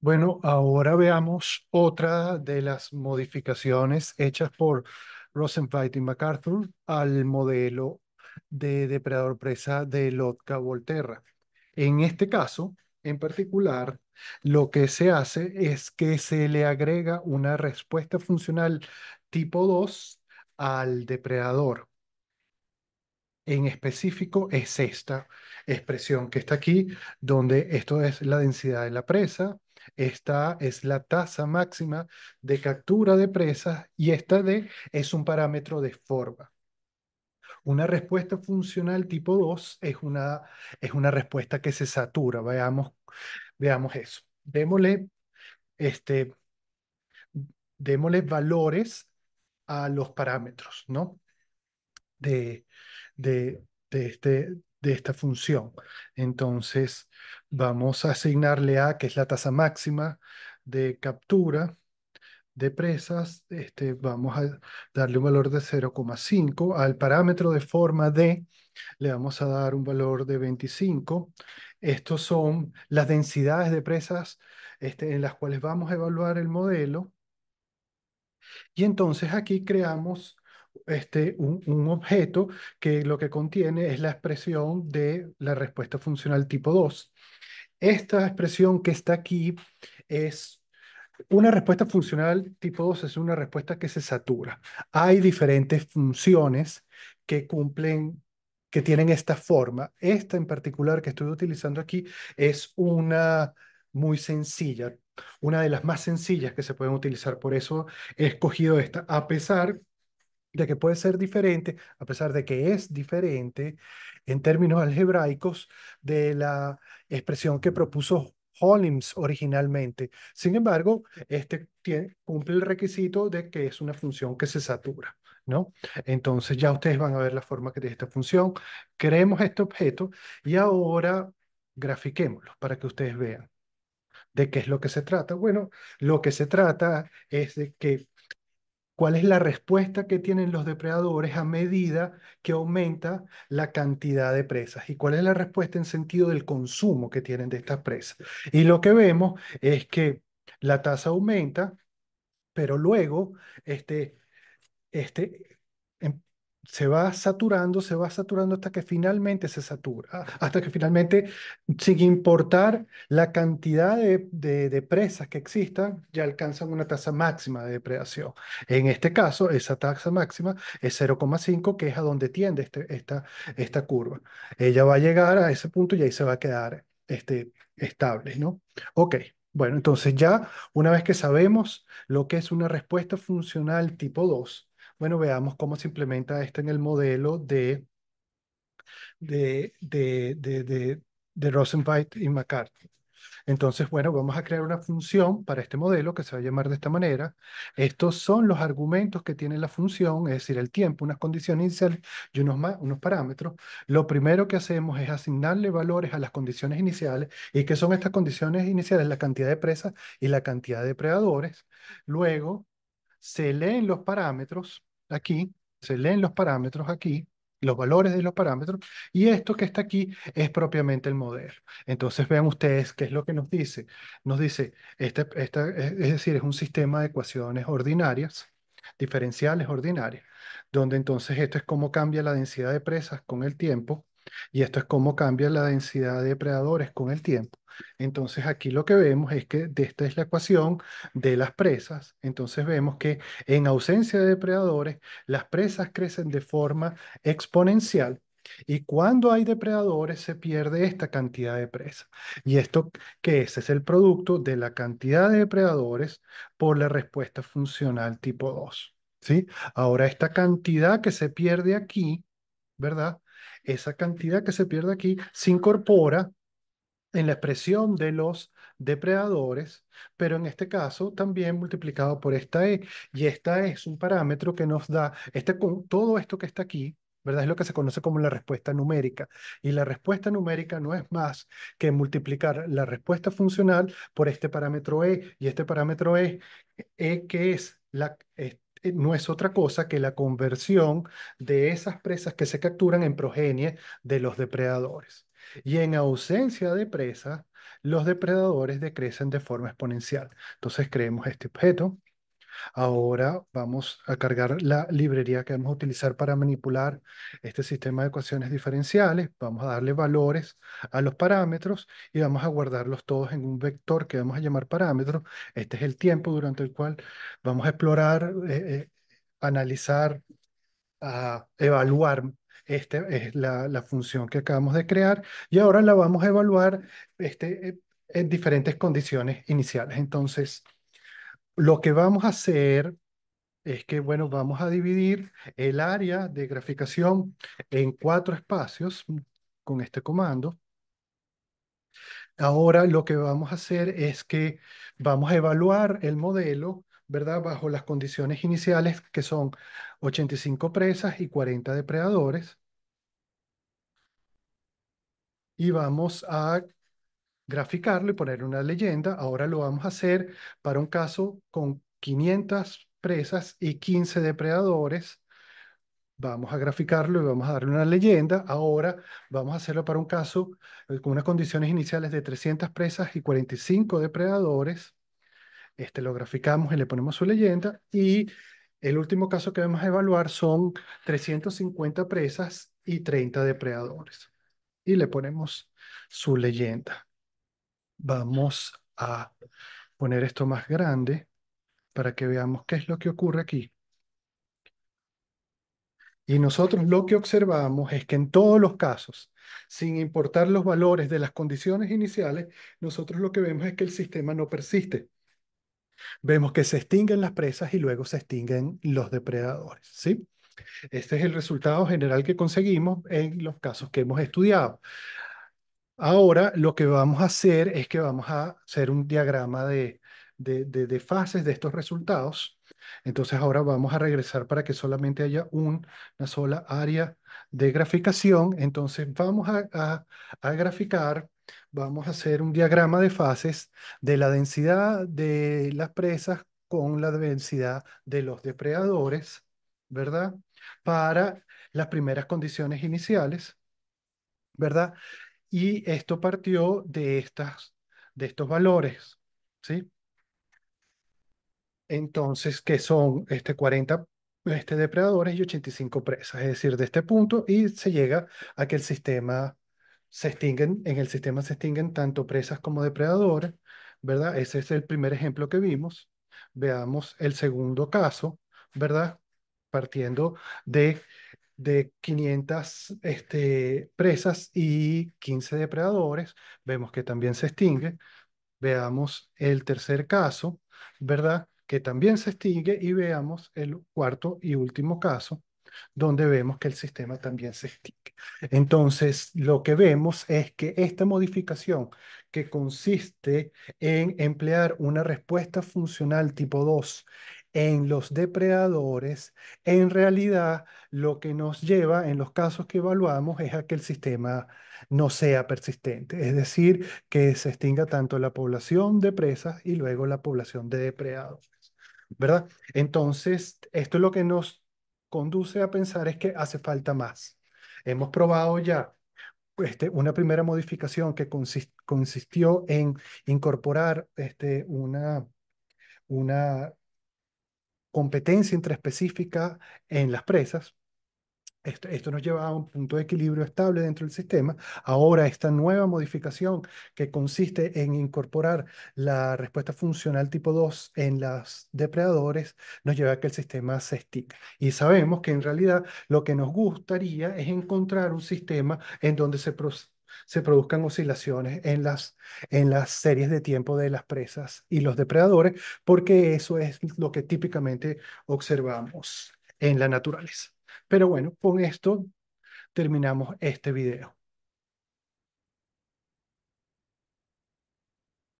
Bueno, ahora veamos otra de las modificaciones hechas por Rosenfeld y MacArthur al modelo de depredador presa de Lotka-Volterra. En este caso, en particular, lo que se hace es que se le agrega una respuesta funcional tipo 2 al depredador. En específico es esta expresión que está aquí, donde esto es la densidad de la presa, esta es la tasa máxima de captura de presas y esta D es un parámetro de forma. Una respuesta funcional tipo 2 es una, es una respuesta que se satura. Veamos, veamos eso. Démosle, este, démosle valores a los parámetros, ¿no? De, de, de, este, de esta función. Entonces, vamos a asignarle A, que es la tasa máxima de captura de presas, este, vamos a darle un valor de 0,5. Al parámetro de forma D le vamos a dar un valor de 25. Estos son las densidades de presas este, en las cuales vamos a evaluar el modelo. Y entonces aquí creamos este, un, un, objeto que lo que contiene es la expresión de la respuesta funcional tipo 2. Esta expresión que está aquí es una respuesta funcional tipo 2, es una respuesta que se satura. Hay diferentes funciones que cumplen que tienen esta forma. Esta en particular que estoy utilizando aquí es una muy sencilla, una de las más sencillas que se pueden utilizar. Por eso he escogido esta, a pesar de que puede ser diferente, a pesar de que es diferente en términos algebraicos de la expresión que propuso Hollins originalmente. Sin embargo, este cumple el requisito de que es una función que se satura. ¿No? Entonces ya ustedes van a ver la forma que tiene esta función. Creemos este objeto y ahora grafiquémoslo para que ustedes vean de qué es lo que se trata. Bueno, lo que se trata es de que ¿Cuál es la respuesta que tienen los depredadores a medida que aumenta la cantidad de presas? ¿Y cuál es la respuesta en sentido del consumo que tienen de estas presas? Y lo que vemos es que la tasa aumenta, pero luego este, este, se va saturando, se va saturando hasta que finalmente se satura, hasta que finalmente, sin importar la cantidad de, presas que existan, ya alcanzan una tasa máxima de depredación. En este caso, esa tasa máxima es 0,5, que es a donde tiende este, esta, esta curva. Ella va a llegar a ese punto y ahí se va a quedar este, estable, ¿no? Ok. Bueno, entonces ya una vez que sabemos lo que es una respuesta funcional tipo 2, bueno, veamos cómo se implementa esto en el modelo de, de, de, de, y McCarthy. Entonces, bueno, vamos a crear una función para este modelo que se va a llamar de esta manera. Estos son los argumentos que tiene la función, es decir, el tiempo, unas condiciones iniciales y unos, unos parámetros. Lo primero que hacemos es asignarle valores a las condiciones iniciales. ¿Y que son estas condiciones iniciales? La cantidad de presas y la cantidad de depredadores. Luego, se leen los parámetros aquí, se leen los parámetros aquí, los valores de los parámetros, y esto que está aquí es propiamente el modelo. Entonces vean ustedes qué es lo que nos dice. Nos dice, este, es decir, es un sistema de ecuaciones ordinarias, diferenciales ordinarias, donde entonces esto es cómo cambia la densidad de presas con el tiempo, y esto es cómo cambia la densidad de depredadores con el tiempo. Entonces aquí lo que vemos es que esta es la ecuación de las presas. Entonces vemos que en ausencia de depredadores, las presas crecen de forma exponencial. Y cuando hay depredadores se pierde esta cantidad de presa. Y esto que ese es el producto de la cantidad de depredadores por la respuesta funcional tipo 2. ¿sí? Ahora esta cantidad que se pierde aquí, ¿verdad? esa cantidad que se pierde aquí se incorpora en la expresión de los depredadores, pero en este caso también multiplicado por esta E. Y esta es un parámetro que nos da este, todo esto que está aquí, ¿verdad? Es lo que se conoce como la respuesta numérica. Y la respuesta numérica no es más que multiplicar la respuesta funcional por este parámetro E. Y este parámetro E, e que es la, eh, no es otra cosa que la conversión de esas presas que se capturan en progenie de los depredadores. Y en ausencia de presas, los depredadores decrecen de forma exponencial. Entonces creemos este objeto Ahora vamos a cargar la librería que vamos a utilizar para manipular este sistema de ecuaciones diferenciales. Vamos a darle valores a los parámetros y vamos a guardarlos todos en un vector que vamos a llamar parámetro. Este es el tiempo durante el cual vamos a explorar, eh, eh, analizar, evaluar esta es la, función que acabamos de crear y ahora la vamos a evaluar este, en diferentes condiciones iniciales. Entonces, lo que vamos a hacer es que, bueno, vamos a dividir el área de graficación en cuatro espacios con este comando. Ahora lo que vamos a hacer es que vamos a evaluar el modelo, ¿verdad? Bajo las condiciones iniciales que son 85 presas y 40 depredadores. Y vamos a graficarlo y poner una leyenda. Ahora lo vamos a hacer para un caso con 500 presas y 15 depredadores. Vamos a graficarlo y vamos a darle una leyenda. Ahora vamos a hacerlo para un caso eh, con unas condiciones iniciales de 300 presas y 45 depredadores. Este lo graficamos y le ponemos su leyenda. Y el último caso que vamos a evaluar son 350 presas y 30 depredadores. Y le ponemos su leyenda. Vamos a poner esto más grande para que veamos qué es lo que ocurre aquí. Y nosotros lo que observamos es que en todos los casos, sin importar los valores de las condiciones iniciales, nosotros lo que vemos es que el sistema no persiste. Vemos que se extinguen las presas y luego se extinguen los depredadores, ¿sí? Este es el resultado general que conseguimos en los casos que hemos estudiado. Ahora lo que vamos a hacer es que vamos a hacer un diagrama de, fases de estos resultados. Entonces ahora vamos a regresar para que solamente haya una sola área de graficación. Entonces vamos a, a, a, graficar, vamos a hacer un diagrama de fases de la densidad de las presas con la densidad de los depredadores, ¿verdad? Para las primeras condiciones iniciales, ¿verdad? Y esto partió de, estas, de estos valores, ¿sí? Entonces, que son este 40 este depredadores y 85 presas, es decir, de este punto y se llega a que el sistema se extinguen, en el sistema se extinguen tanto presas como depredadores, ¿verdad? Ese es el primer ejemplo que vimos. Veamos el segundo caso, ¿verdad? Partiendo de de 500 este, presas y 15 depredadores, vemos que también se extingue. Veamos el tercer caso, ¿verdad? Que también se extingue y veamos el cuarto y último caso, donde vemos que el sistema también se extingue. Entonces, lo que vemos es que esta modificación que consiste en emplear una respuesta funcional tipo 2 en los depredadores, en realidad lo que nos lleva en los casos que evaluamos es a que el sistema no sea persistente, es decir, que se extinga tanto la población de presas y luego la población de depredadores. ¿Verdad? Entonces, esto es lo que nos conduce a pensar es que hace falta más. Hemos probado ya este, una primera modificación que consistió en incorporar este, una, una competencia intraespecífica en las presas. Esto, nos lleva a un punto de equilibrio estable dentro del sistema. Ahora, esta nueva modificación que consiste en incorporar la respuesta funcional tipo 2 en las depredadores nos lleva a que el sistema se estica. Y sabemos que en realidad lo que nos gustaría es encontrar un sistema en donde se se produzcan oscilaciones en las, en las series de tiempo de las presas y los depredadores, porque eso es lo que típicamente observamos en la naturaleza. Pero bueno, con esto terminamos este video.